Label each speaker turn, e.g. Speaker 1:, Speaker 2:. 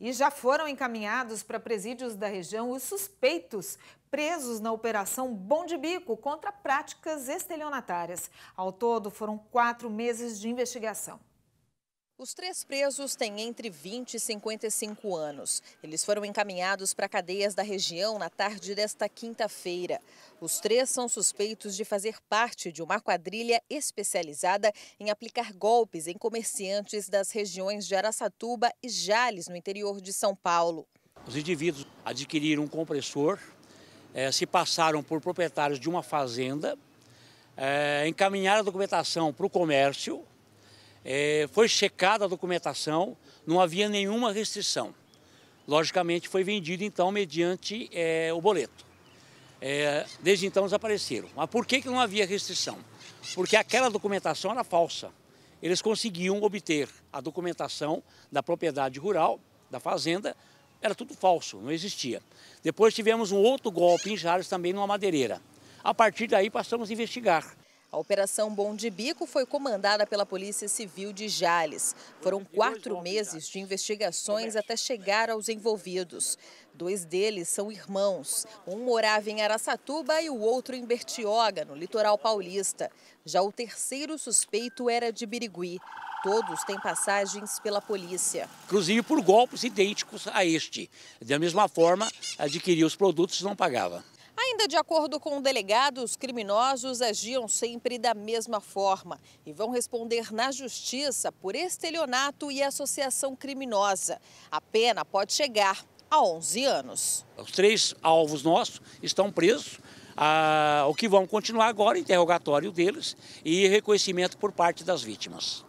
Speaker 1: E já foram encaminhados para presídios da região os suspeitos presos na Operação Bom de Bico contra práticas estelionatárias. Ao todo, foram quatro meses de investigação. Os três presos têm entre 20 e 55 anos. Eles foram encaminhados para cadeias da região na tarde desta quinta-feira. Os três são suspeitos de fazer parte de uma quadrilha especializada em aplicar golpes em comerciantes das regiões de Araçatuba e Jales, no
Speaker 2: interior de São Paulo. Os indivíduos adquiriram um compressor, eh, se passaram por proprietários de uma fazenda, eh, encaminharam a documentação para o comércio é, foi checada a documentação, não havia nenhuma restrição. Logicamente, foi vendido então mediante é, o boleto. É, desde então desapareceram. Mas por que, que não havia restrição? Porque aquela documentação era falsa. Eles conseguiam obter a documentação da propriedade rural, da fazenda, era tudo falso, não existia. Depois tivemos um outro golpe em Jales também numa madeireira. A partir daí passamos a investigar a Operação Bom de Bico foi
Speaker 1: comandada pela Polícia Civil de Jales. Foram quatro meses de investigações até né? chegar aos envolvidos. Dois deles são irmãos. Um morava em Araçatuba e o outro em Bertioga, no litoral paulista. Já o terceiro suspeito era de Birigui. Todos têm passagens pela polícia.
Speaker 2: Inclusive por golpes idênticos a este. Da mesma forma, adquiria os produtos e não pagava.
Speaker 1: Ainda de acordo com o delegado, os criminosos agiam sempre da mesma forma e vão responder na justiça por estelionato e associação criminosa. A pena pode chegar a 11
Speaker 2: anos. Os três alvos nossos estão presos. Ah, o que vão continuar agora, interrogatório deles e reconhecimento por parte das vítimas.